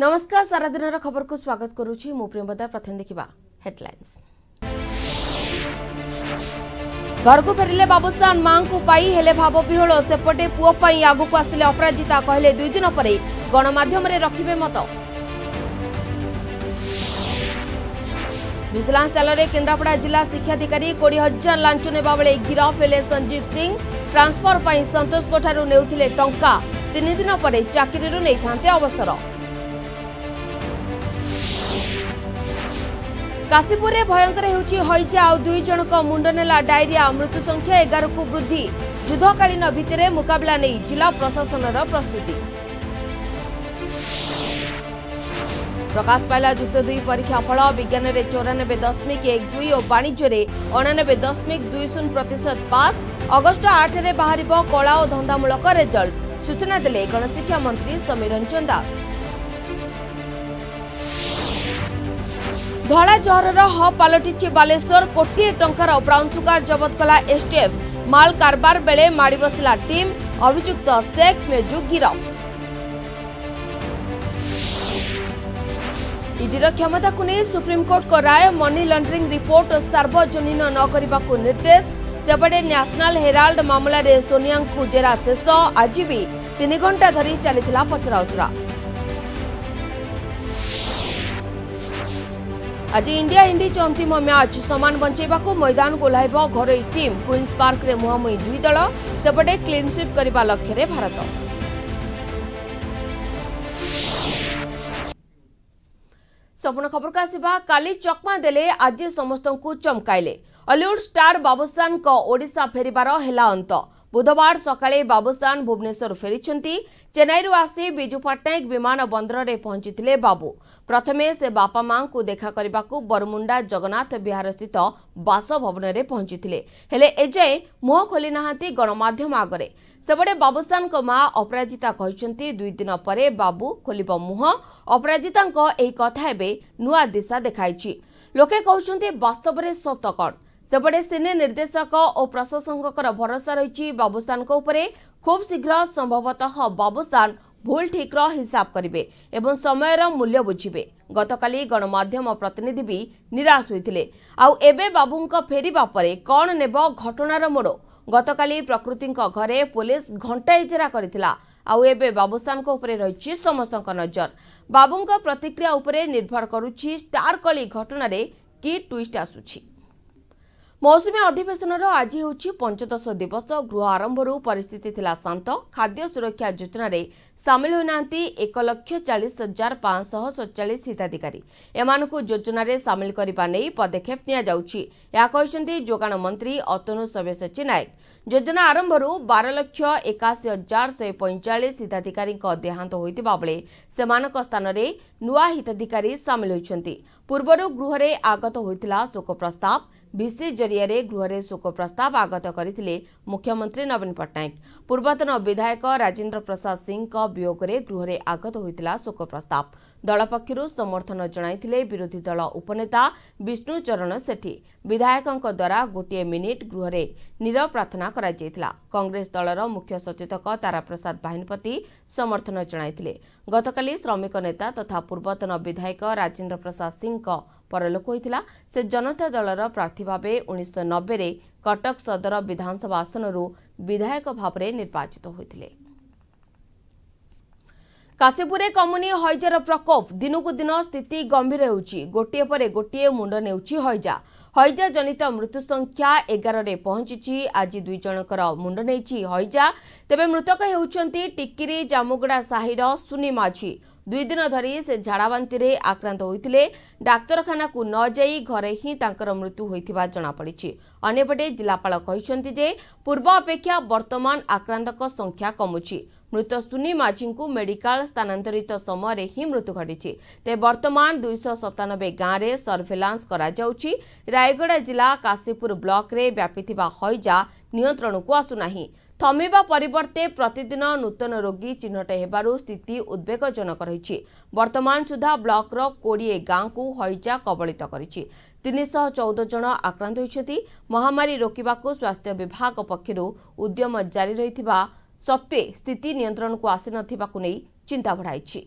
नमस्कार सारा दिन खबर को स्वागत प्रथम देखा घर को फेरिले बाबूसान मां को पाई हेले भाव विहोल सेपटे पुओपाई आगु को आसिले अपराजिता कहले दुई दिन पर गणमाम रखे मत भिजिलांस जाले केन्द्रापड़ा जिला शिक्षाधिकारी कोड़ी हजार लांच ने बेले गिरफ हेले संजीव सिंह ट्रांसफर पर सतोषों ने टा तीन दिन पर चाकरी नहीं था अवसर काशीपुर भयङ्कर हेर्छ हैचा दुईजना मुड नेला संख्या मृत्युसङ्ख्या को वृद्धि जुद्धकालीन मुकाबला मुकला जिल्ला प्रशासन प्रस्तुति प्रकाश पाला जुद्ध दुई परीक्षा फल विज्ञानले चौरानब्बे दशमिक एक दुई वाणिज्यले अणानब्बे दशमिक दुई शून्य प्रतिशत पास अगस्त आठले बाहेक कला धंदामूलक रेजल्ट सूचना देले गणशिक्षा मन्त्री समीर रञ्जन दास ଧଳା ଜହରର ହବ୍ ପାଲଟିଛି ବାଲେଶ୍ୱର କୋଟିଏ ଟଙ୍କାର ବ୍ରାଉନ୍ ସୁଗାର ଜବତ କଲା ଏସ୍ଟିଏଫ୍ ମାଲ କାରବାର ବେଳେ ମାଡ଼ି ବସିଲା ଟିମ୍ ଅଭିଯୁକ୍ତ ଶେଖ୍ ମେଜୁ ଗିରଫ ଇଡିର କ୍ଷମତାକୁ ନେଇ ସୁପ୍ରିମକୋର୍ଟଙ୍କ ରାୟ ମନି ଲଣ୍ଡରିଂ ରିପୋର୍ଟ ସାର୍ବଜନୀନ ନ କରିବାକୁ ନିର୍ଦ୍ଦେଶ ସେପଟେ ନ୍ୟାସନାଲ ହେରାଲ୍ଡ ମାମଲାରେ ସୋନିଆଙ୍କୁ ଜେରା ଶେଷ ଆଜି ବି ତିନି ଘଣ୍ଟା ଧରି ଚାଲିଥିଲା ପଚରାଉଚରା आज इन्डिया इन्डिज अन्तिम म्याच समान बञ्चाको मैदानको टीम घरै पार्क रे मुहामुही दुई दल स्वीप क्लिस्पार लक्ष्य चक्मा आज समस्त चम्कइले हलिउड स्टार बाबुसान फेरबार अंत ବୁଧବାର ସକାଳେ ବାବୁସ୍ତାନ ଭୁବନେଶ୍ୱର ଫେରିଛନ୍ତି ଚେନ୍ନାଇରୁ ଆସି ବିଜୁ ପଟ୍ଟନାୟକ ବିମାନ ବନ୍ଦରରେ ପହଞ୍ଚିଥିଲେ ବାବୁ ପ୍ରଥମେ ସେ ବାପା ମାଙ୍କୁ ଦେଖା କରିବାକୁ ବରମୁଣ୍ଡା ଜଗନ୍ନାଥ ବିହାରସ୍ଥିତ ବାସଭବନରେ ପହଞ୍ଚିଥିଲେ ହେଲେ ଏଯାଏ ମୁହଁ ଖୋଲି ନାହାନ୍ତି ଗଣମାଧ୍ୟମ ଆଗରେ ସେପଟେ ବାବୁସ୍ତାନଙ୍କ ମା ଅପରାଜିତା କହିଛନ୍ତି ଦୁଇ ଦିନ ପରେ ବାବୁ ଖୋଲିବ ମୁହଁ ଅପରାଜିତାଙ୍କ ଏହି କଥା ଏବେ ନୂଆ ଦିଶା ଦେଖାଇଛି ଲୋକେ କହୁଛନ୍ତି ବାସ୍ତବରେ ସତ କ'ଣ ସେପଟେ ସିନେ ନିର୍ଦ୍ଦେଶକ ଓ ପ୍ରଶଂସକଙ୍କର ଭରସା ରହିଛି ବାବୁସାନଙ୍କ ଉପରେ ଖୁବ୍ ଶୀଘ୍ର ସମ୍ଭବତଃ ବାବୁସାନ ଭୁଲ ଠିକ୍ର ହିସାବ କରିବେ ଏବଂ ସମୟର ମୂଲ୍ୟ ବୁଝିବେ ଗତକାଲି ଗଣମାଧ୍ୟମ ପ୍ରତିନିଧି ବି ନିରାଶ ହୋଇଥିଲେ ଆଉ ଏବେ ବାବୁଙ୍କ ଫେରିବା ପରେ କ'ଣ ନେବ ଘଟଣାର ମୋଡ଼ ଗତକାଲି ପ୍ରକୃତିଙ୍କ ଘରେ ପୁଲିସ ଘଣ୍ଟା ଇଜେରା କରିଥିଲା ଆଉ ଏବେ ବାବୁସାନଙ୍କ ଉପରେ ରହିଛି ସମସ୍ତଙ୍କ ନଜର ବାବୁଙ୍କ ପ୍ରତିକ୍ରିୟା ଉପରେ ନିର୍ଭର କରୁଛି ଷ୍ଟାର କଳି ଘଟଣାରେ କି ଟ୍ୱିଷ୍ଟ ଆସୁଛି ମୌସୁମୀ ଅଧିବେଶନର ଆଜି ହେଉଛି ପଞ୍ଚଦଶ ଦିବସ ଗୃହ ଆରମ୍ଭରୁ ପରିସ୍ଥିତି ଥିଲା ଶାନ୍ତ ଖାଦ୍ୟ ସୁରକ୍ଷା ଯୋଜନାରେ ସାମିଲ ହୋଇନାହାନ୍ତି ଏକ ଲକ୍ଷ ଚାଳିଶ ହଜାର ପାଞ୍ଚଶହ ସତଚାଳିଶ ହିତାଧିକାରୀ ଏମାନଙ୍କୁ ଯୋଜନାରେ ସାମିଲ କରିବା ନେଇ ପଦକ୍ଷେପ ନିଆଯାଉଛି ଏହା କହିଛନ୍ତି ଯୋଗାଣ ମନ୍ତ୍ରୀ ଅତନୁ ସବ୍ୟସାଚୀ ନାୟକ जोजना आरम्भर्ारलक्षासी हजार सय पैचालिस हिताधिकी देहान्त स्थानले नयाँ हिताधिक सामेल हुन्छ पूर्व गृहले आगत शोक प्रस्ताव भिसि जरियाले गृहले शोक प्रस्ताव आगत मुख्यमंत्री नवीन पट्टनायक पूर्वतन विधायक राजेन्द्र प्रसाद सिंहको वियले गृहले आगत शोक प्रस्ताव ଦଳ ପକ୍ଷରୁ ସମର୍ଥନ ଜଣାଇଥିଲେ ବିରୋଧୀ ଦଳ ଉପନେତା ବିଷ୍ଣୁଚରଣ ସେଠୀ ବିଧାୟକଙ୍କ ଦ୍ୱାରା ଗୋଟିଏ ମିନିଟ୍ ଗୃହରେ ନୀରବ ପ୍ରାର୍ଥନା କରାଯାଇଥିଲା କଂଗ୍ରେସ ଦଳର ମୁଖ୍ୟ ସଚେତକ ତାରାପ୍ରସାଦ ବାହିନୀପତି ସମର୍ଥନ ଜଣାଇଥିଲେ ଗତକାଲି ଶ୍ରମିକ ନେତା ତଥା ପୂର୍ବତନ ବିଧାୟକ ରାଜେନ୍ଦ୍ର ପ୍ରସାଦ ସିଂଙ୍କ ପରଲୋକ ହୋଇଥିଲା ସେ ଜନତା ଦଳର ପ୍ରାର୍ଥୀ ଭାବେ ଉଣେଇଶହ ନବେରେ କଟକ ସଦର ବିଧାନସଭା ଆସନରୁ ବିଧାୟକ ଭାବରେ ନିର୍ବାଚିତ ହୋଇଥିଲେ କାଶୀପୁରରେ କମୁନି ହଇଜାର ପ୍ରକୋପ ଦିନକୁ ଦିନ ସ୍ଥିତି ଗମ୍ଭୀର ହେଉଛି ଗୋଟିଏ ପରେ ଗୋଟିଏ ମୁଣ୍ଡ ନେଉଛି ହଇଜା ହଇଜା ଜନିତ ମୃତ୍ୟୁ ସଂଖ୍ୟା ଏଗାରରେ ପହଞ୍ଚିଛି ଆଜି ଦୁଇ ଜଣଙ୍କର ମୁଣ୍ଡ ନେଇଛି ହଇଜା ତେବେ ମୃତକ ହେଉଛନ୍ତି ଟିକିରି ଜାମୁଗୁଡ଼ା ସାହିର ସୁନି ମାଝୀ ଦୁଇଦିନ ଧରି ସେ ଝାଡ଼ାବାନ୍ତିରେ ଆକ୍ରାନ୍ତ ହୋଇଥିଲେ ଡାକ୍ତରଖାନାକୁ ନ ଯାଇ ଘରେ ହିଁ ତାଙ୍କର ମୃତ୍ୟୁ ହୋଇଥିବା ଜଣାପଡ଼ିଛି ଅନ୍ୟପଟେ ଜିଲ୍ଲାପାଳ କହିଛନ୍ତି ଯେ ପୂର୍ବ ଅପେକ୍ଷା ବର୍ତ୍ତମାନ ଆକ୍ରାନ୍ତଙ୍କ ସଂଖ୍ୟା କମୁଛି ମୃତ ସୁନି ମାଝୀଙ୍କୁ ମେଡିକାଲ ସ୍ଥାନାନ୍ତରିତ ସମୟରେ ହିଁ ମୃତ୍ୟୁ ଘଟିଛି ତେବେ ବର୍ତ୍ତମାନ ଦୁଇଶହ ସତାନବେ ଗାଁରେ ସର୍ଭେଲାନ୍ସ କରାଯାଉଛି ରାୟଗଡ଼ା ଜିଲ୍ଲା କାଶୀପୁର ବ୍ଲକରେ ବ୍ୟାପିଥିବା ହଇଜା ନିୟନ୍ତ୍ରଣକୁ ଆସୁନାହିଁ ଥମିବା ପରିବର୍ତ୍ତେ ପ୍ରତିଦିନ ନୂତନ ରୋଗୀ ଚିହ୍ନଟ ହେବାରୁ ସ୍ଥିତି ଉଦ୍ବେଗଜନକ ରହିଛି ବର୍ତ୍ତମାନ ସୁଦ୍ଧା ବ୍ଲକର କୋଡ଼ିଏ ଗାଁକୁ ହଇଜା କବଳିତ କରିଛି ତିନିଶହ ଚଉଦ ଜଣ ଆକ୍ରାନ୍ତ ହୋଇଛନ୍ତି ମହାମାରୀ ରୋକିବାକୁ ସ୍ୱାସ୍ଥ୍ୟ ବିଭାଗ ପକ୍ଷରୁ ଉଦ୍ୟମ ଜାରି ରହିଥିବା ସତ୍ତ୍ୱେ ସ୍ଥିତି ନିୟନ୍ତ୍ରଣକୁ ଆସିନଥିବାକୁ ନେଇ ଚିନ୍ତା ବଢ଼ାଇଛି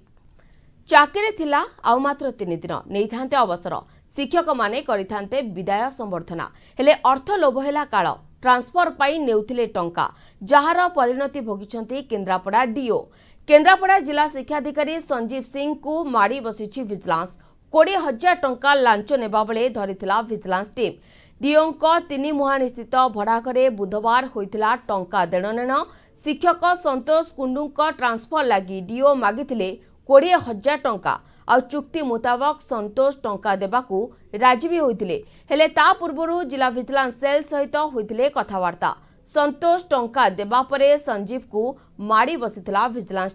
ଚାକିରି ଥିଲା ଆଉ ମାତ୍ର ତିନି ଦିନ ନେଇଥାନ୍ତେ ଅବସର ଶିକ୍ଷକମାନେ କରିଥାନ୍ତେ ବିଦାୟ ସମ୍ବର୍ଦ୍ଧନା ହେଲେ ଅର୍ଥ ଲୋଭ ହେଲା କାଳ ट्रांसफर पर टा जार परिणति भोगिंट केन्द्रापड़ा डीओ केन्द्रापड़ा जिला शिक्षाधिकारी संजीव सिंह को माड़ बसी भिजिलांस कोड़े हजार टंका लाच ने बेले धरीला भिजिलांस टीम डीओमुहाणी स्थित भड़ाघर बुधवार होता टा देणनेण शिक्षक सतोष कुंडू ट्रांसफर लगी डीओ मागिजार टाइम आउ चुक्ति मुताबक सन्तोष टा दाक राजी हुन् सेल सहित हुोष टापर सञ्जीवको माडि बसिला भिजिला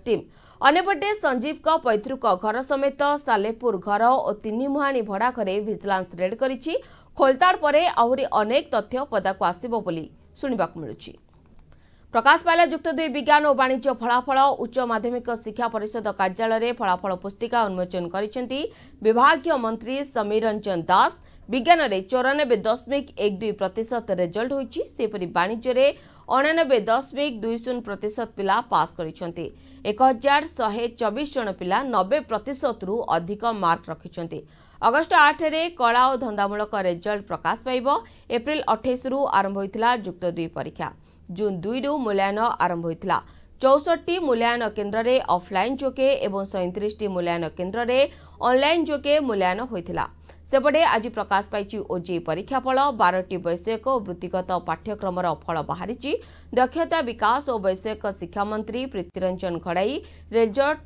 अन्यपटे सञ्जीव पैतृक घर समेत सालेपुर घर तिन रेड करिछि भिजिलाड गरिडपर आउने अनेक तथ्य पदाको मिलुछि প্রকাশ পাইলা যুক্ত দুই বিজ্ঞান ও বাণিজ্য ফলাফল উচ্চ মাধ্যমিক শিক্ষা পরিষদ কার্যালয়ে ফলাফল পুস্তিকা উন্মোচন করেছেন বিভাগীয় মন্ত্রী সমীর রঞ্জন দাস বিজ্ঞানরে চৌরানবে দশমিক এক দুই প্রতিশত রেজল্ট হয়েছে সেপরি বাণিজ্যরে অনানবে দশমিক দুই শূন্য প্রতিশত পিলা পাস করেছেন এক হাজার শহে চবিশ জন পিলা নবে প্রতিশতরু অধিক মার্ক রক্ষিছেন অগস্ট আঠরে কলা ও ধন্দামূলক রেজল্ট প্রকাশ পাইব এপ্রিল অঠেইশরু আরম্ভ হয়েছিল যুক্ত দুই পরীক্ষা ଜୁନ୍ ଦୁଇରୁ ମୂଲ୍ୟାୟନ ଆରମ୍ଭ ହୋଇଥିଲା ଚଉଷଠି ମୂଲ୍ୟାୟନ କେନ୍ଦ୍ରରେ ଅଫ୍ଲାଇନ୍ ଯୋଗେ ଏବଂ ସଇଁତିରିଶଟି ମୂଲ୍ୟାୟନ କେନ୍ଦ୍ରରେ ଅନ୍ଲାଇନ୍ ଯୋଗେ ମୂଲ୍ୟାୟନ ହୋଇଥିଲା ସେପଟେ ଆଜି ପ୍ରକାଶ ପାଇଛି ଓଜେଇ ପରୀକ୍ଷାଫଳ ବାରଟି ବୈଷୟିକ ଓ ବୃତ୍ତିଗତ ପାଠ୍ୟକ୍ରମର ଫଳ ବାହାରିଛି ଦକ୍ଷତା ବିକାଶ ଓ ବୈଷୟିକ ଶିକ୍ଷାମନ୍ତ୍ରୀ ପ୍ରୀତିରଞ୍ଜନ ଘଡ଼ାଇ ରେଜଲ୍ଟ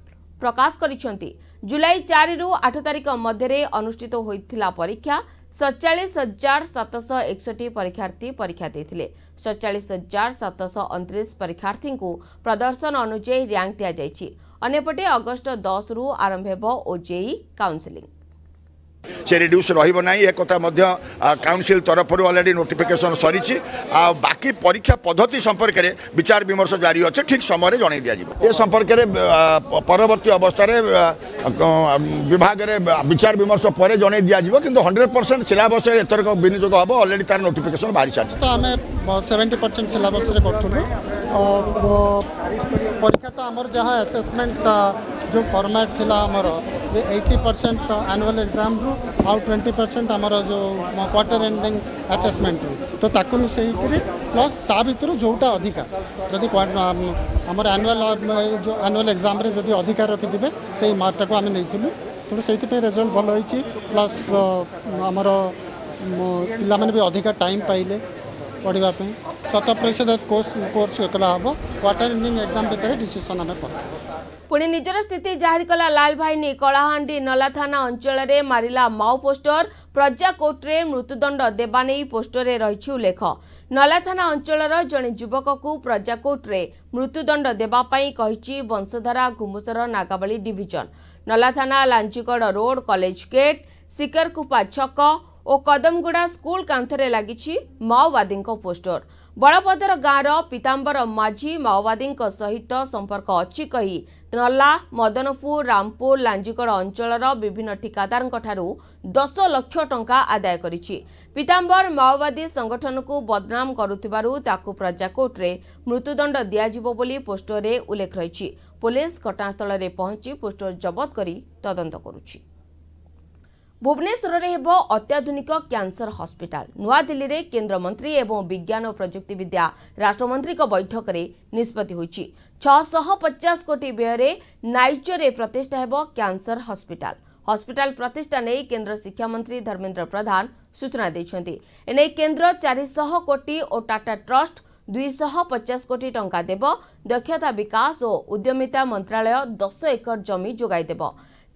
ପ୍ରକାଶ କରିଛନ୍ତି ଜୁଲାଇ ଚାରିରୁ ଆଠ ତାରିଖ ମଧ୍ୟରେ ଅନୁଷ୍ଠିତ ହୋଇଥିଲା ପରୀକ୍ଷା ସତଚାଳିଶ ହଜାର ସାତଶହ ଏକଷଠି ପରୀକ୍ଷାର୍ଥୀ ପରୀକ୍ଷା ଦେଇଥିଲେ ସତଚାଳିଶ ହଜାର ସାତଶହ ଅଣତିରିଶ ପରୀକ୍ଷାର୍ଥୀଙ୍କୁ ପ୍ରଦର୍ଶନ ଅନୁଯାୟୀ ର୍ୟାଙ୍କ ଦିଆଯାଇଛି ଅନ୍ୟପଟେ ଅଗଷ୍ଟ ଦଶରୁ ଆରମ୍ଭ ହେବ ଓ ଜେଇ କାଉନ୍ସେଲିଂ সে রিডিউস রহব না এ কথা মধ্য কাউন্সিল তরফর অলরেডি নোটিফিকেসন সরিছি বাকি পরীক্ষা পদ্ধতি সম্পর্কের বিচার বিমর্শ জারি অছে ঠিক সময় জনাই দিয়া এ সম্পর্কের পরবর্তী অবস্থায় বিভাগের বিচার বিমর্শ পরে জনাই দিয়া কিন্তু হন্ড্রেড পরসেন্ট সিলাবস এথরক বিনিযোগ হব অলরেডি তার নোটিফিকেসন বাহারি সারিছে তো আমি সেভেন্টি পরসেন্ট সিলাবসে করুলু परीक्षा तो आमर जहाँ एसेसमेंट जो फॉर्मेट थिला आमर ये 80 परसेंट आनुआल एग्जाम रू आउ 20 परसेंट आमर जो क्वार्टर एंडिंग एसेसमेंट रू तो ताको मिस प्लस ताबितरु जोटा अधिका जो दी क्वार्ट आमर एनुअल जो एनुअल एग्जाम रे जो दी अधिका रखी दिवे सही मार्ट को आमे नहीं थिलू तो लो सही प्लस आमर पिला भी अधिका टाइम पाइले ପଢ଼ିବା ପାଇଁ ଶତ ପ୍ରତିଶତ କୋର୍ସ କୋର୍ସ କେତେଟା ହେବ କ୍ୱାର୍ଟର ଏଣ୍ଡିଂ ଏକ୍ଜାମ୍ ଭିତରେ ଡିସିସନ୍ ଆମେ କରୁ ପୁଣି ନିଜର ସ୍ଥିତି ଜାହିର କଲା ଲାଲଭାଇନୀ କଳାହାଣ୍ଡି ନଲା ଥାନା ଅଞ୍ଚଳରେ ମାରିଲା ମାଓ ପୋଷ୍ଟର ପ୍ରଜା କୋର୍ଟରେ ମୃତ୍ୟୁଦଣ୍ଡ ଦେବା ନେଇ ପୋଷ୍ଟରରେ ରହିଛି ଉଲ୍ଲେଖ ନଲା ଥାନା ଅଞ୍ଚଳର ଜଣେ ଯୁବକକୁ ପ୍ରଜା କୋର୍ଟରେ ମୃତ୍ୟୁଦଣ୍ଡ ଦେବା ପାଇଁ କହିଛି ବଂଶଧାରା ଘୁମୁସର ନାଗାବଳୀ ଡିଭିଜନ ନଲା ଥାନା Lanjigarh road college gate Sikarkupa ଛକ ଓ କଦମଗୁଡ଼ା ସ୍କୁଲ କାନ୍ଥରେ ଲାଗିଛି ମାଓବାଦୀଙ୍କ ପୋଷ୍ଟର ବଳପଦର ଗାଁର ପିତାମ୍ବର ମାଝୀ ମାଓବାଦୀଙ୍କ ସହିତ ସମ୍ପର୍କ ଅଛି କହି ନର୍ଲା ମଦନପୁର ରାମପୁର ଲାଞ୍ଜିକଡ଼ ଅଞ୍ଚଳର ବିଭିନ୍ନ ଠିକାଦାରଙ୍କଠାରୁ ଦଶ ଲକ୍ଷ ଟଙ୍କା ଆଦାୟ କରିଛି ପିତାମ୍ବର ମାଓବାଦୀ ସଂଗଠନକୁ ବଦନାମ କରୁଥିବାରୁ ତାକୁ ପ୍ରଜା କୋର୍ଟରେ ମୃତ୍ୟୁଦଣ୍ଡ ଦିଆଯିବ ବୋଲି ପୋଷ୍ଟରରେ ଉଲ୍ଲେଖ ରହିଛି ପୋଲିସ ଘଟଣାସ୍ଥଳରେ ପହଞ୍ଚି ପୋଷ୍ଟର ଜବତ କରି ତଦନ୍ତ କରୁଛି ଭୁବନେଶ୍ୱରରେ ହେବ ଅତ୍ୟାଧୁନିକ କ୍ୟାନ୍ସର ହସ୍ପିଟାଲ ନୂଆଦିଲ୍ଲୀରେ କେନ୍ଦ୍ରମନ୍ତ୍ରୀ ଏବଂ ବିଜ୍ଞାନ ଓ ପ୍ରଯୁକ୍ତିବିଦ୍ୟା ରାଷ୍ଟ୍ରମନ୍ତ୍ରୀଙ୍କ ବୈଠକରେ ନିଷ୍ପତ୍ତି ହୋଇଛି ଛଅଶହ ପଚାଶ କୋଟି ବ୍ୟୟରେ ନାଇଚରରେ ପ୍ରତିଷ୍ଠା ହେବ କ୍ୟାନ୍ସର ହସ୍ପିଟାଲ ହସ୍ପିଟାଲ ପ୍ରତିଷ୍ଠା ନେଇ କେନ୍ଦ୍ର ଶିକ୍ଷାମନ୍ତ୍ରୀ ଧର୍ମେନ୍ଦ୍ର ପ୍ରଧାନ ସୂଚନା ଦେଇଛନ୍ତି ଏନେଇ କେନ୍ଦ୍ର ଚାରିଶହ କୋଟି ଓ ଟାଟା ଟ୍ରଷ୍ଟ ଦୁଇଶହ ପଚାଶ କୋଟି ଟଙ୍କା ଦେବ ଦକ୍ଷତା ବିକାଶ ଓ ଉଦ୍ୟମିତା ମନ୍ତ୍ରାଳୟ ଦଶ ଏକର ଜମି ଯୋଗାଇଦେବ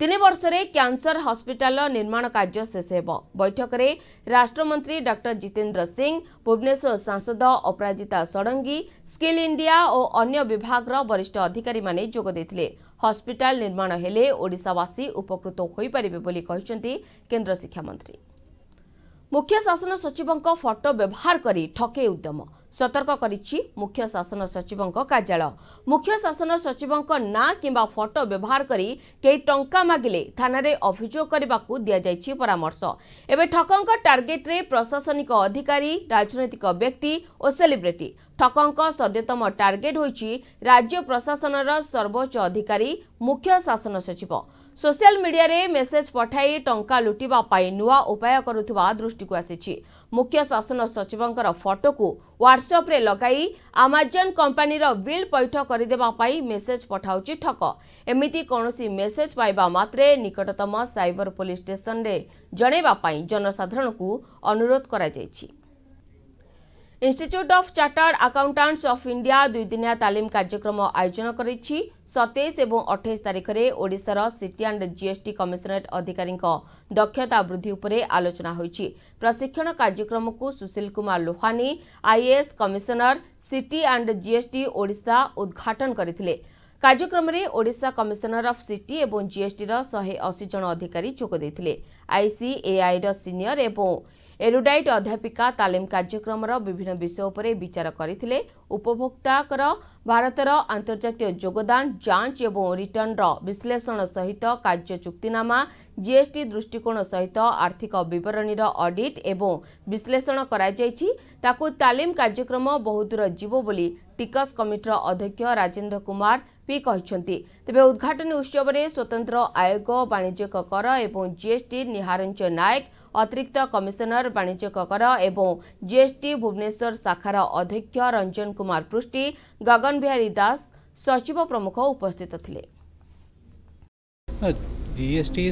ତିନି ବର୍ଷରେ କ୍ୟାନ୍ସର ହସ୍ପିଟାଲର ନିର୍ମାଣ କାର୍ଯ୍ୟ ଶେଷ ହେବ ବୈଠକରେ ରାଷ୍ଟ୍ରମନ୍ତ୍ରୀ ଡକ୍ଟର ଜିତେନ୍ଦ୍ର ସିଂ ଭୁବନେଶ୍ୱର ସାଂସଦ ଅପରାଜିତା ଷଡ଼ଙ୍ଗୀ ସ୍କିଲ୍ ଇଣ୍ଡିଆ ଓ ଅନ୍ୟ ବିଭାଗର ବରିଷ୍ଠ ଅଧିକାରୀମାନେ ଯୋଗ ଦେଇଥିଲେ ହସ୍ପିଟାଲ ନିର୍ମାଣ ହେଲେ ଓଡ଼ିଶାବାସୀ ଉପକୃତ ହୋଇପାରିବେ ବୋଲି କହିଛନ୍ତି କେନ୍ଦ୍ର ଶିକ୍ଷାମନ୍ତ୍ରୀ ମୁଖ୍ୟ ଶାସନ ସଚିବଙ୍କ ଫଟୋ ବ୍ୟବହାର କରି ଠକେଇ ଉଦ୍ୟମ ସତର୍କ କରିଛି ମୁଖ୍ୟ ଶାସନ ସଚିବଙ୍କ କାର୍ଯ୍ୟାଳୟ ମୁଖ୍ୟ ଶାସନ ସଚିବଙ୍କ ନାଁ କିମ୍ବା ଫଟୋ ବ୍ୟବହାର କରି କେହି ଟଙ୍କା ମାଗିଲେ ଥାନାରେ ଅଭିଯୋଗ କରିବାକୁ ଦିଆଯାଇଛି ପରାମର୍ଶ ଏବେ ଠକଙ୍କ ଟାର୍ଗେଟ୍ରେ ପ୍ରଶାସନିକ ଅଧିକାରୀ ରାଜନୈତିକ ବ୍ୟକ୍ତି ଓ ସେଲିବ୍ରିଟି ଠକଙ୍କ ସଦ୍ୟତମ ଟାର୍ଗେଟ୍ ହୋଇଛି ରାଜ୍ୟ ପ୍ରଶାସନର ସର୍ବୋଚ୍ଚ ଅଧିକାରୀ ମୁଖ୍ୟ ଶାସନ ସଚିବ ସୋସିଆଲ ମିଡିଆରେ ମେସେଜ ପଠାଇ ଟଙ୍କା ଲୁଟିବା ପାଇଁ ନୂଆ ଉପାୟ କରୁଥିବା ଦୃଷ୍ଟିକୁ ଆସିଛି ମୁଖ୍ୟ ଶାସନ ସଚିବଙ୍କର ଫଟୋକୁ ହ୍ୱାଟ୍ସଆପ୍ରେ ଲଗାଇ ଆମାଜନ କମ୍ପାନୀର ବିଲ୍ ପୈଠ କରିଦେବା ପାଇଁ ମେସେଜ ପଠାଉଛି ଠକ ଏମିତି କୌଣସି ମେସେଜ ପାଇବା ମାତ୍ରେ ନିକଟତମ ସାଇବର ପୋଲିସ ଷ୍ଟେସନରେ ଜଣାଇବା ପାଇଁ ଜନସାଧାରଣଙ୍କୁ ଅନୁରୋଧ କରାଯାଇଛି institute of chartered accountants of India দুইদিনিয়া তালিম কার্যক্রম আয়োজন করেছি সতেইশ এবং অঠেইশ তারিখে ওড়শার সিটি আন্ড জিএসটি কমিশনরেট অধিকারী দক্ষতা বৃদ্ধি উপরে আলোচনা হয়েছে প্রশিক্ষণ কার্যক্রমক Sushil Kumar Lohani IAS commissioner CT and GST Odisha উদ্ঘাটন করে କାର୍ଯ୍ୟକ୍ରମରେ ଓଡ଼ିଶା କମିଶନର ଅଫ୍ ସିଟି ଏବଂ ଜିଏସ୍ଟିର ଶହେ ଅଶୀ ଜଣ ଅଧିକାରୀ ଯୋଗ ଦେଇଥିଲେ ଆଇସିଏଆଇର ସିନିୟର ଏବଂ ଏରୁଡାଇଟ୍ ଅଧ୍ୟାପିକା ତାଲିମ କାର୍ଯ୍ୟକ୍ରମର ବିଭିନ୍ନ ବିଷୟ ଉପରେ ବିଚାର କରିଥିଲେ ଉପଭୋକ୍ତାଙ୍କର ଭାରତର ଆନ୍ତର୍ଜାତୀୟ ଯୋଗଦାନ ଯାଞ୍ଚ ଏବଂ ରିଟର୍ଣ୍ଣର ବିଶ୍ଳେଷଣ ସହିତ କାର୍ଯ୍ୟ ଚୁକ୍ତିନାମା ଜିଏସ୍ଟି ଦୃଷ୍ଟିକୋଣ ସହିତ ଆର୍ଥିକ ବିବରଣୀର ଅଡିଟ୍ ଏବଂ ବିଶ୍ଳେଷଣ କରାଯାଇଛି ତାକୁ ତାଲିମ କାର୍ଯ୍ୟକ୍ରମ ବହୁଦୂର ଯିବ ବୋଲି ଟିକସ କମିଟିର ଅଧ୍ୟକ୍ଷ ରାଜେନ୍ଦ୍ର କୁମାର पी तबे उद्घाटन उत्सव में स्वतंत्र आयोग वाणिज्यिक कर एवं जीएसटी निहारंज नायक अतिरिक्त कमिशनर वाणिज्यिक कर एवं जीएसटी भुवनेश्वर शाखार अध्यक्ष रंजन कुमार पृष्टि गगन बिहारी दास सचिव प्रमुख उपस्थित थे GST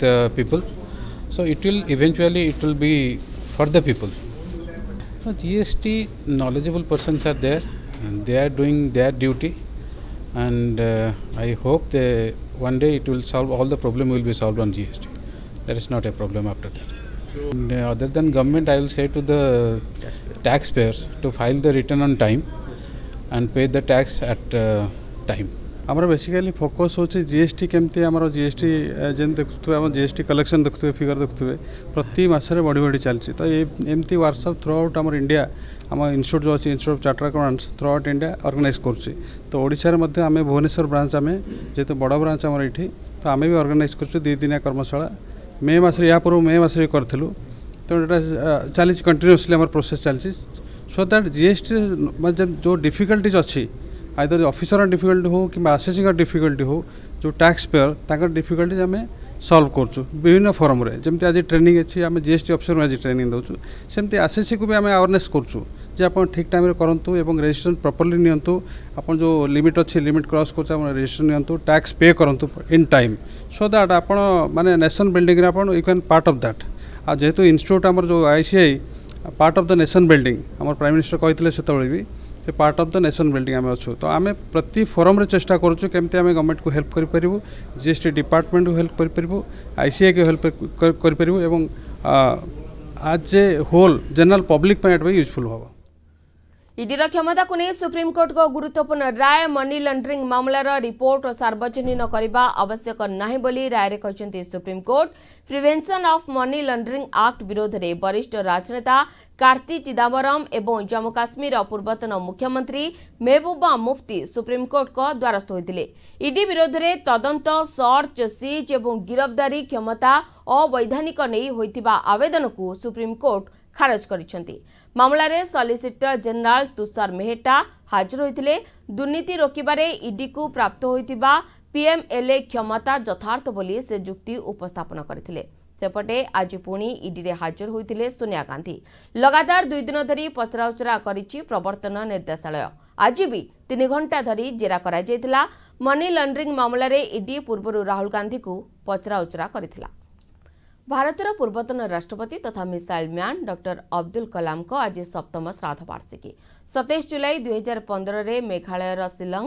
the people GST knowledgeable persons are there and they are doing their duty and uh, I hope they, one day it will solve, all the problem will be solved on GST. That is not a problem after that. And, uh, other than government, I will say to the taxpayers to file the return on time and pay the tax at uh, time. ଆମର basically focus ହେଉଛି GST କେମିତି ଆମର GST ଯେମିତି ଦେଖୁଥିବେ ଆମ GST collection ଦେଖୁଥିବେ figure ଦେଖୁଥିବେ ପ୍ରତି ମାସରେ ବଢ଼ି ବଢ଼ି ଚାଲିଛି ତ ଏମିତି ୱାର୍କସପ୍ ଥ୍ରୁ ଆଉଟ୍ ଆମର ଇଣ୍ଡିଆ ଆମ ଇନଷ୍ଟିଚ୍ୟୁଟ୍ ଯେଉଁ ଅଛି institute of chartered accountants throughout India organise କରୁଛି ତ ଓଡ଼ିଶାରେ ମଧ୍ୟ ଆମେ ଭୁବନେଶ୍ୱର ବ୍ରାଞ୍ଚ ଆମେ ଯେହେତୁ ବଡ଼ ବ୍ରାଞ୍ଚ ଆମର ଏଇଠି ତ ଆମେ ବି ଅର୍ଗାନାଇଜ୍ କରୁଛୁ ଦୁଇ ଦିନିଆ କର୍ମଶାଳା ମେ ମାସରେ ୟା ପୂର୍ବରୁ ମେ ମାସରେ କରିଥିଲୁ ତେଣୁ ଏଇଟା ଚାଲିଛି କଣ୍ଟିନ୍ୟୁଅସ୍ଲି ଆମର ପ୍ରୋସେସ୍ ଚାଲିଛି ସୋ ଦ୍ୟାଟ୍ ଜିଏସ୍ଟିରେ ମାନେ ଯେଉଁ ଡିଫିକଲ୍ଟିଜ୍ ଅଛି ଆଇଦର ଅଫିସର ଡିଫିକଲ୍ଟି ହଉ କିମ୍ବା ଆସେସିଂର ଡିଫିକଲ୍ଟି ହଉ ଯେଉଁ ଟ୍ୟାକ୍ସ ପେୟର ତାଙ୍କର ଡିଫିକଲ୍ଟି ଆମେ ସଲ୍ଭ କରୁଛୁ ବିଭିନ୍ନ ଫର୍ମରେ ଯେମିତି ଆଜି ଟ୍ରେନିଂ ଅଛି ଆମେ ଜି ଏସ୍ ଟି ଅଫିସରଙ୍କୁ ଆଜି ଟ୍ରେନିଂ ଦେଉଛୁ ସେମିତି ଆସେସିକୁ ବି ଆମେ ଆୱାରନେସ୍ କରୁଛୁ ଯେ ଆପଣ ଠିକ୍ ଟାଇମ୍ରେ କରନ୍ତୁ ଏବଂ ରେଜିଷ୍ଟ୍ରେସନ୍ ପ୍ରପର୍ଲି ନିଅନ୍ତୁ ଆପଣ ଯେଉଁ ଲିମିଟ୍ ଅଛି ଲିମିଟ୍ କ୍ରସ୍ କରୁଛୁ ଆପଣ ରେଜିଷ୍ଟ୍ରେସନ୍ ନିଅନ୍ତୁ ଟ୍ୟାକ୍ସ ପେ କରନ୍ତୁ ଇନ୍ ଟାଇମ୍ ସୋ ଦ୍ୟାଟ୍ ଆପଣ ମାନେ ନେସନ୍ ବିଲ୍ଡିଂରେ ଆପଣ you can part of that ଆଉ ଯେହେତୁ ଇନଷ୍ଟିଚ୍ୟୁଟ୍ ଆମର ଯେଉଁ I C I part of the nation building ଆମର ପ୍ରାଇମ୍ ମିନିଷ୍ଟର କହିଥିଲେ ସେତେବେଳେ ବି से part of the nation building आम अच्छा तो आम प्रति फोरम चेस्टा करुँ कमी आम गवर्नमेंट को हेल्प कर पार्बू जीएसटी डिपार्टमेंट को हेल्प कर पार्बू आईसीआई को हेल्प करूँ as a whole general public useful हाँ ଇଡିର କ୍ଷମତାକୁ ନେଇ ସୁପ୍ରିମକୋର୍ଟଙ୍କ ଗୁରୁତ୍ୱପୂର୍ଣ୍ଣ ରାୟ ମନି ଲଣ୍ଡରିଂ ମାମଲାର ରିପୋର୍ଟ ସାର୍ବଜନୀନ କରିବା ଆବଶ୍ୟକ ନାହିଁ ବୋଲି ରାୟରେ କହିଛନ୍ତି supreme court prevention of money laundering act ବିରୋଧରେ ବରିଷ୍ଠ ରାଜନେତା କାର୍ତ୍ତି ଚିଦାମ୍ବରମ୍ ଏବଂ ଜମ୍ମୁ କାଶ୍ମୀରର ପୂର୍ବତନ ମୁଖ୍ୟମନ୍ତ୍ରୀ ମେହବୁବା ମୁଫ୍ତି ସୁପ୍ରିମକୋର୍ଟଙ୍କ ଦ୍ୱାରସ୍ଥ ହୋଇଥିଲେ ଇଡି ବିରୋଧରେ ତଦନ୍ତ ସର୍ଚ୍ଚ ସିଜ୍ ଏବଂ ଗିରଫଦାରୀ କ୍ଷମତା ଅବୈଧାନିକ ନେଇ ହୋଇଥିବା ଆବେଦନକୁ ସୁପ୍ରିମକୋର୍ଟ ଖାରଜ କରିଛନ୍ତି ମାମଲାରେ ସଲିସିଟର ଜେନେରାଲ ତୁଷାର ମେହେଟା ହାଜର ହୋଇଥିଲେ ଦୁର୍ନୀତି ରୋକିବାରେ ଇଡିକୁ ପ୍ରାପ୍ତ ହୋଇଥିବା ପିଏମ୍ଏଲ୍ଏ କ୍ଷମତା ଯଥାର୍ଥ ବୋଲି ସେ ଯୁକ୍ତି ଉପସ୍ଥାପନ କରିଥିଲେ ସେପଟେ ଆଜି ପୁଣି ଇଡିରେ ହାଜର ହୋଇଥିଲେ ସୋନିଆ ଗାନ୍ଧୀ ଲଗାତାର ଦୁଇଦିନ ଧରି ପଚରାଉଚରା କରିଛି ପ୍ରବର୍ତ୍ତନ ନିର୍ଦ୍ଦେଶାଳୟ ଆଜି ବି ତିନି ଘଣ୍ଟା ଧରି ଜେରା କରାଯାଇଥିଲା ମନି ଲଣ୍ଡରିଂ ମାମଲାରେ ଇଡି ପୂର୍ବରୁ ରାହୁଲ ଗାନ୍ଧୀଙ୍କୁ ପଚରାଉଚରା କରିଥିଲା ଭାରତର ପୂର୍ବତନ ରାଷ୍ଟ୍ରପତି ତଥା ମିସାଇଲ୍ ମ୍ୟାନ୍ ଡକ୍ଟର ଅବଦୁଲ କଲାମଙ୍କ ଆଜି ସପ୍ତମ ଶ୍ରାଦ୍ଧ ବାର୍ଷିକୀ ସତେଇଶ ଜୁଲାଇ ଦୁଇହଜାର ପନ୍ଦରରେ ମେଘାଳୟର ସିଲଂ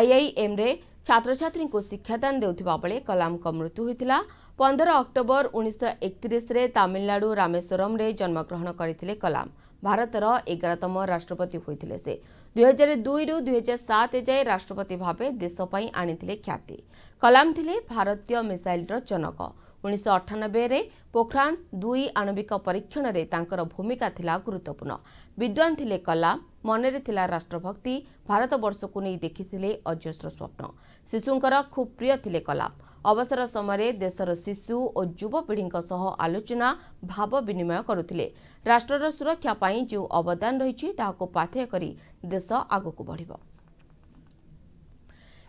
ଆଇଆଇଏମ୍ରେ ଛାତ୍ରଛାତ୍ରୀଙ୍କୁ ଶିକ୍ଷାଦାନ ଦେଉଥିବା ବେଳେ କଲାମଙ୍କ ମୃତ୍ୟୁ ହୋଇଥିଲା ପନ୍ଦର ଅକ୍ଟୋବର ଉଣେଇଶହ ଏକତିରିଶରେ ତାମିଲନାଡୁ ରାମେଶ୍ୱରମ୍ରେ ଜନ୍ମଗ୍ରହଣ କରିଥିଲେ କଲାମ ଭାରତର ଏଗାରତମ ରାଷ୍ଟ୍ରପତି ହୋଇଥିଲେ ସେ ଦୁଇହଜାର ଦୁଇରୁ ଦୁଇହଜାର ସାତ ଯାଏଁ ରାଷ୍ଟ୍ରପତି ଭାବେ ଦେଶ ପାଇଁ ଆଣିଥିଲେ ଖ୍ୟାତି କଲାମ ଥିଲେ ଭାରତୀୟ ମିସାଇଲ୍ର ଜନକ ଉଣେଇଶହ ଅଠାନବେରେ ପୋଖରାନ୍ ଦୁଇ ଆଣବିକ ପରୀକ୍ଷଣରେ ତାଙ୍କର ଭୂମିକା ଥିଲା ଗୁରୁତ୍ୱପୂର୍ଣ୍ଣ ବିଦ୍ୱାନ ଥିଲେ କଲାମ ମନରେ ଥିଲା ରାଷ୍ଟ୍ରଭକ୍ତି ଭାରତବର୍ଷକୁ ନେଇ ଦେଖିଥିଲେ ଅଜସ୍ର ସ୍ୱପ୍ନ ଶିଶୁଙ୍କର ଖୁବ୍ ପ୍ରିୟ ଥିଲେ କଲାମ ଅବସର ସମୟରେ ଦେଶର ଶିଶୁ ଓ ଯୁବପିଢ଼ିଙ୍କ ସହ ଆଲୋଚନା ଭାବ ବିନିମୟ କରୁଥିଲେ ରାଷ୍ଟ୍ରର ସୁରକ୍ଷା ପାଇଁ ଯେଉଁ ଅବଦାନ ରହିଛି ତାହାକୁ ପାଥେୟ କରି ଦେଶ ଆଗକୁ ବଢ଼ିବ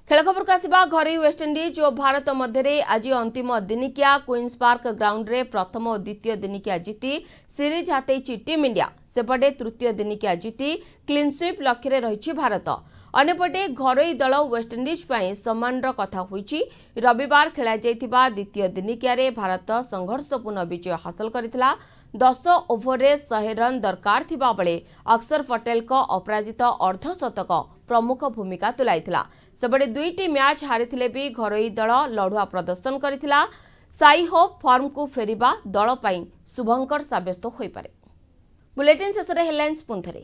ଖେଳ ଖବରକୁ ଆସିବା ଘରୋଇ ୱେଷ୍ଟଇଣ୍ଡିଜ୍ ଓ ଭାରତ ମଧ୍ୟରେ ଆଜି ଅନ୍ତିମ ଦିନିକିଆ କୁଇନ୍ସ ପାର୍କ ଗ୍ରାଉଣ୍ଡରେ ପ୍ରଥମ ଓ ଦ୍ୱିତୀୟ ଦିନିକିଆ ଜିତି ସିରିଜ୍ ହାତେଇଛି ଟିମ୍ ଇଣ୍ଡିଆ ସେପଟେ ତୃତୀୟ ଦିନିକିଆ ଜିତି କ୍ଲିନ୍ସୁଇପ୍ ଲକ୍ଷ୍ୟରେ ରହିଛି ଭାରତ ଅନ୍ୟପଟେ ଘରୋଇ ଦଳ ୱେଷ୍ଟଇଣ୍ଡିଜ୍ ପାଇଁ ସମ୍ମାନର କଥା ହୋଇଛି ରବିବାର ଖେଳାଯାଇଥିବା ଦ୍ୱିତୀୟ ଦିନିକିଆରେ ଭାରତ ସଂଘର୍ଷପୂର୍ଣ୍ଣ ବିଜୟ ହାସଲ କରିଥିଲା ଦଶ ଓଭରରେ ଶହେ ରନ୍ ଦରକାର ଥିବାବେଳେ ଅକ୍ସର ପଟେଲଙ୍କ ଅପରାଜିତ ଅର୍ଦ୍ଧଶତକ ପ୍ରମୁଖ ଭୂମିକା ତୁଲାଇଥିଲା ସେପଟେ ଦୁଇଟି ମ୍ୟାଚ୍ ହାରିଥିଲେ ବି ଘରୋଇ ଦଳ ଲଢୁଆ ପ୍ରଦର୍ଶନ କରିଥିଲା ସାଇ ହୋପ୍ ଫର୍ମକୁ ଫେରିବା ଦଳ ପାଇଁ ଶୁଭଙ୍କର ସାବ୍ୟସ୍ତ ହୋଇପାରେ ବୁଲେଟିନ୍ ଶେଷରେ ହେଡ୍ଲାଇନ୍ସ ପୁଣିଥରେ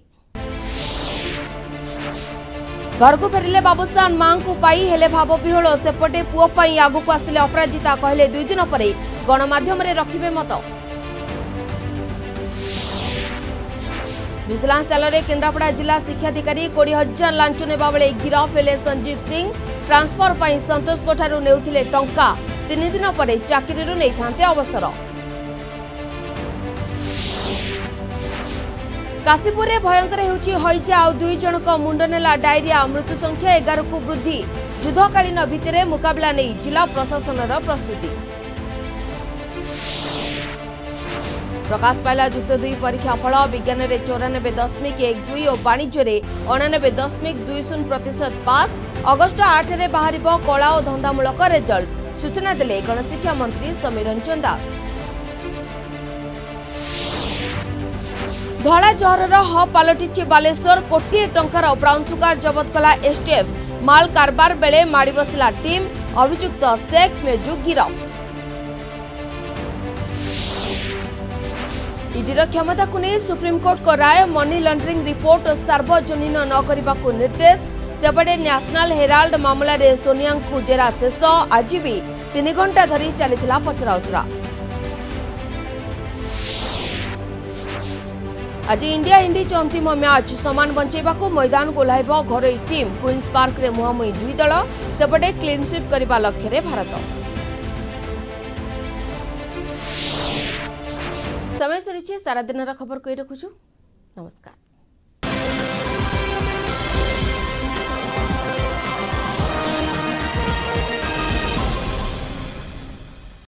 ঘরকু ফেরিলে বাবুসান মাঙ্কু পাই হেলে ভাববিহোল সেপটে পুয় পাই আগুকু আসলে অপরাজিতা কহিলে দুই দিন পরে গণমাধ্যমে রখিবে মত ଭିଜିଲାନ୍ସ ଚାଲରେ କେନ୍ଦ୍ରାପଡ଼ା ଜିଲ୍ଲା ଶିକ୍ଷାଧିକାରୀ କୋଡ଼ିଏ ହଜାର ଲାଞ୍ଚ ନେବା ବେଳେ ଗିରଫ ହେଲେ ସଞ୍ଜୀବ ସିଂ ଟ୍ରାନ୍ସଫର ପାଇଁ ସନ୍ତୋଷଙ୍କଠାରୁ ନେଉଥିଲେ ଟଙ୍କା ତିନି ଦିନ ପରେ ଚାକିରିରୁ ନେଇଥାନ୍ତେ ଅବସର କାଶୀପୁରରେ ଭୟଙ୍କର ହେଉଛି ହଇଜା ଆଉ ଦୁଇ ଜଣଙ୍କ ମୁଣ୍ଡ ନେଲା ଡାଇରିଆ ମୃତ୍ୟୁ ସଂଖ୍ୟା ଏଗାରକୁ ବୃଦ୍ଧି ଯୁଦ୍ଧକାଳୀନ ଭିତ୍ତିରେ ମୁକାବିଲା ନେଇ ଜିଲ୍ଲା ପ୍ରଶାସନର ପ୍ରସ୍ତୁତି ପ୍ରକାଶ ପାଇଲା ଯୁକ୍ତ ଦୁଇ ପରୀକ୍ଷା ଫଳ ବିଜ୍ଞାନରେ ଚଉରାନବେ ଦଶମିକ ଏକ ଦୁଇ ଓ ବାଣିଜ୍ୟରେ ଅଣାନବେ ଦଶମିକ ଦୁଇ ଶୂନ ପ୍ରତିଶତ ପାସ୍ ଅଗଷ୍ଟ ଆଠରେ ବାହାରିବ କଳା ଓ ଧନ୍ଦାମୂଳକ ରେଜଲ୍ଟ ସୂଚନା ଦେଲେ ଗଣଶିକ୍ଷା ମନ୍ତ୍ରୀ ସମୀର ରଞ୍ଜନ ଦାସ ଧଳା ଜହରର ହବ୍ ପାଲଟିଛି ବାଲେଶ୍ୱର କୋଟିଏ ଟଙ୍କାର ବ୍ରାଉନ୍ ସୁଗାର ଜବତ କଲା ଏସ୍ଟିଏଫ୍ ମାଲ କାରବାର ବେଳେ ମାଡ଼ି ବସିଲା ଟିମ୍ ଅଭିଯୁକ୍ତ ଶେଖ୍ ମେଜୁ ଗିରଫ ଇଡିର କ୍ଷମତାକୁ ନେଇ ସୁପ୍ରିମକୋର୍ଟଙ୍କ ରାୟ ମନି ଲଣ୍ଡରିଂ ରିପୋର୍ଟ ସାର୍ବଜନୀନ ନ କରିବାକୁ ନିର୍ଦ୍ଦେଶ ସେପଟେ ନ୍ୟାସନାଲ ହେରାଲ୍ଡ ମାମଲାରେ ସୋନିଆଙ୍କୁ ଜେରା ଶେଷ ଆଜି ବି ତିନି ଘଣ୍ଟା ଧରି ଚାଲିଥିଲା ପଚରାଉଚରା अजे इन्डिया इन्डी चन्तिम म्याच समान बन्चेबाको मैदान गोलाईबो घरै टीम क्विन्स पार्क रे मोहमी दुई दल सबडे क्लीन स्वीप गरिबा लक्ष्य रे भारत समय सरी सारा दिन खबर कोइ रखु नमस्कार